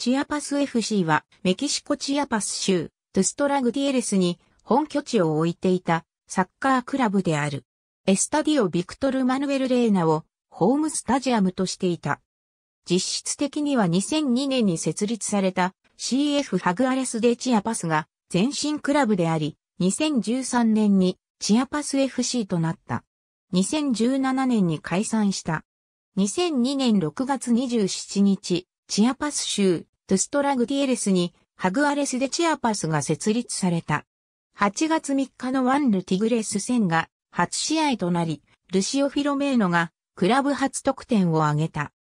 チアパス FC はメキシコチアパス州トゥストラグディエレスに本拠地を置いていたサッカークラブであるエスタディオ・ビクトル・マヌエル・レーナをホームスタジアムとしていた。実質的には2002年に設立された CF ハグアレスデチアパスが前身クラブであり、2013年にチアパス FC となった。2017年に解散した。2002年6月27日、チアパス州トゥストラグティエレスにハグアレス・デ・チアパスが設立された。8月3日のワンル・ティグレス戦が初試合となり、ルシオ・フィロメーノがクラブ初得点を挙げた。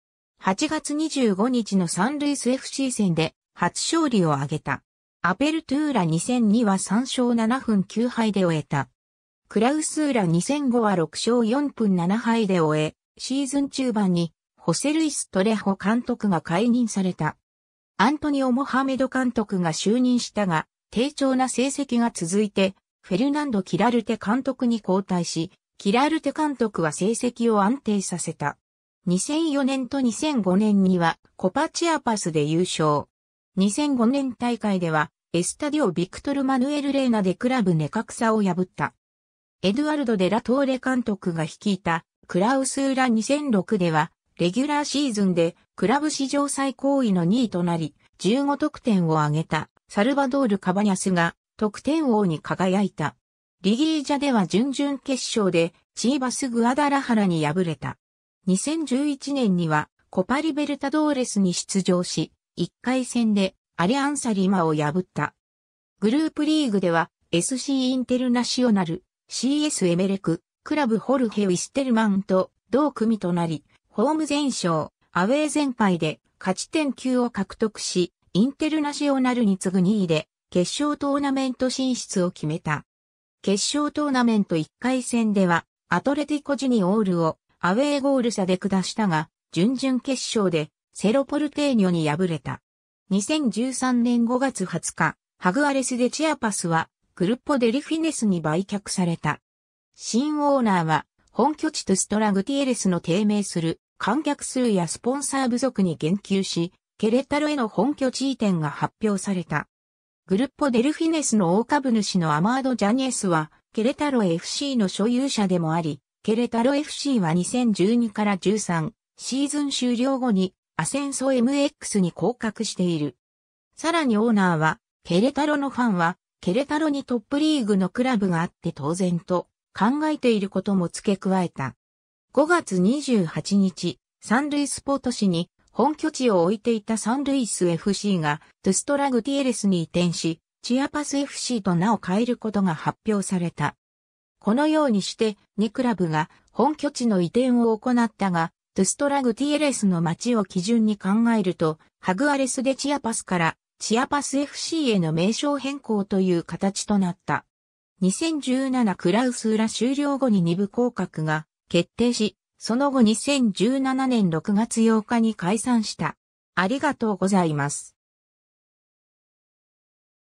8月25日のサンルイス FC 戦で初勝利を挙げた。アペルトゥーラ2002は3勝7分9敗で終えた。クラウスーラ2005は6勝4分7敗で終え、シーズン中盤にホセルイス・トレホ監督が解任された。アントニオ・モハメド監督が就任したが、低調な成績が続いて、フェルナンド・キラルテ監督に交代し、キラルテ監督は成績を安定させた。2004年と2005年にはコパチアパスで優勝。2005年大会ではエスタディオ・ビクトル・マヌエル・レーナでクラブネカクサを破った。エドゥアルド・デラトーレ監督が率いたクラウスウラ2006ではレギュラーシーズンでクラブ史上最高位の2位となり、15得点を挙げたサルバドール・カバニャスが得点王に輝いた。リギージャでは準々決勝でチーバス・グアダラハラに敗れた。2011年にはコパリベルタドーレスに出場し、1回戦でアリアンサリマを破った。グループリーグでは SC インテルナシオナル、CS エメレク、クラブホルヘ・ウィステルマンと同組となり、ホーム全勝、アウェー全敗で勝ち点9を獲得し、インテルナショナルに次ぐ2位で決勝トーナメント進出を決めた。決勝トーナメント1回戦では、アトレティコジニオールをアウェーゴール差で下したが、準々決勝でセロポルテーニョに敗れた。2013年5月20日、ハグアレスでチアパスはクルッポデリフィネスに売却された。新オーナーは本拠地とストラグティエレスの低迷する観客数やスポンサー不足に言及し、ケレタロへの本拠地移転が発表された。グルッポ・デルフィネスの大株主のアマード・ジャニエスは、ケレタロ FC の所有者でもあり、ケレタロ FC は2012から13シーズン終了後にアセンソ MX に降格している。さらにオーナーは、ケレタロのファンは、ケレタロにトップリーグのクラブがあって当然と考えていることも付け加えた。5月28日、サンルイスポート市に本拠地を置いていたサンルイス FC がトゥストラグティエレスに移転し、チアパス FC と名を変えることが発表された。このようにして2クラブが本拠地の移転を行ったが、トゥストラグティエレスの街を基準に考えると、ハグアレスでチアパスからチアパス FC への名称変更という形となった。2017クラウス裏終了後に2部降格が決定し、その後2017年6月8日に解散した。ありがとうございます。